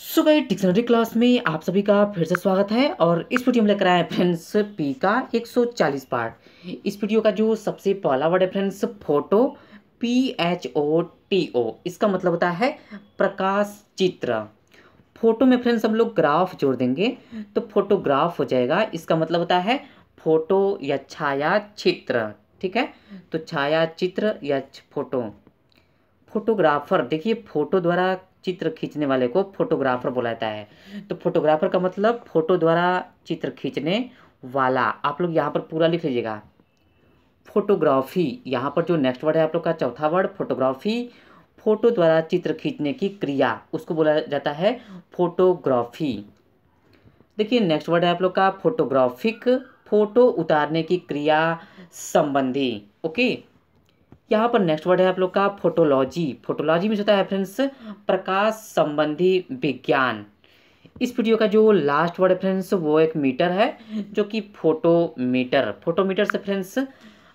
सो गई dictionary class में आप सभी का फिर से स्वागत है और इस वीडियो में लेकर आए फ्रेंड्स पी का 140 पार्ट इस वीडियो का जो सबसे पहला वर्ड है friends photo P H O T O इसका मतलब होता है प्रकाश चित्र फोटो में फ्रेंड्स हम लोग ग्राफ जोड़ देंगे तो फोटोग्राफ हो जाएगा इसका मतलब होता है फोटो या छाया चित्र ठीक है तो छाया चित्र या फोटो फोटोग्राफर देखिए फोटो द्वारा चित्र खींचने वाले को फोटोग्राफर बोला जाता है तो फोटोग्राफर का मतलब फोटो द्वारा चित्र खींचने वाला आप लोग यहाँ पर पूरा लिख लीजिएगा फोटोग्राफी यहाँ पर जो नेक्स्ट वर्ड है आप लोग का चौथा वर्ड फोटोग्राफी फोटो द्वारा चित्र खींचने की क्रिया उसको बोला जाता है फोटोग्राफी देखिए नेक्स्ट वर्ड है आप लोग का फोटोग्राफिक फोटो उतारने की क्रिया संबंधी ओके यहाँ पर नेक्स्ट वर्ड है आप लोग का फोटोलॉजी फोटोलॉजी में होता है फ्रेंड्स प्रकाश संबंधी विज्ञान इस वीडियो का जो लास्ट वर्ड है फ्रेंड्स वो एक मीटर है जो कि फोटोमीटर फोटोमीटर से फ्रेंड्स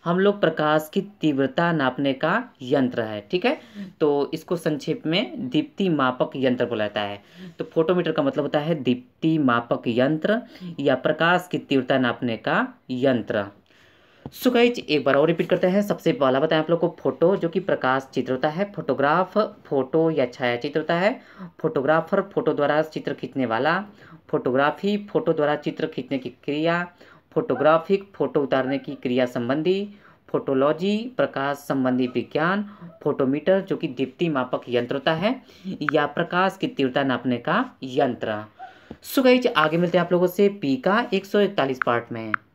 हम लोग प्रकाश की तीव्रता नापने का यंत्र है ठीक है तो इसको संक्षेप में दीप्ति मापक यंत्र बोला जाता है तो फोटोमीटर का मतलब होता है दीप्ति मापक यंत्र या प्रकाश की तीव्रता नापने का यंत्र सो गाइज एक बार और रिपीट करते हैं सबसे पहला बताएं आप लोग को फोटो जो कि प्रकाश चित्र होता है फोटोग्राफ फोटो या छाया चित्र होता है फोटोग्राफर फोटो द्वारा चित्र खींचने वाला फोटोग्राफी फोटो द्वारा चित्र खींचने की क्रिया फोटोग्राफिक फोटो उतारने की क्रिया संबंधी फोटोलॉजी प्रकाश संबंधी विज्ञान फोटोमीटर जो कि दीप्ति मापक यंत्र होता है या प्रकाश की तीव्रता नापने का यंत्र सो गाइज आगे मिलते हैं आप लोगों से पी का इकतालीस पार्ट में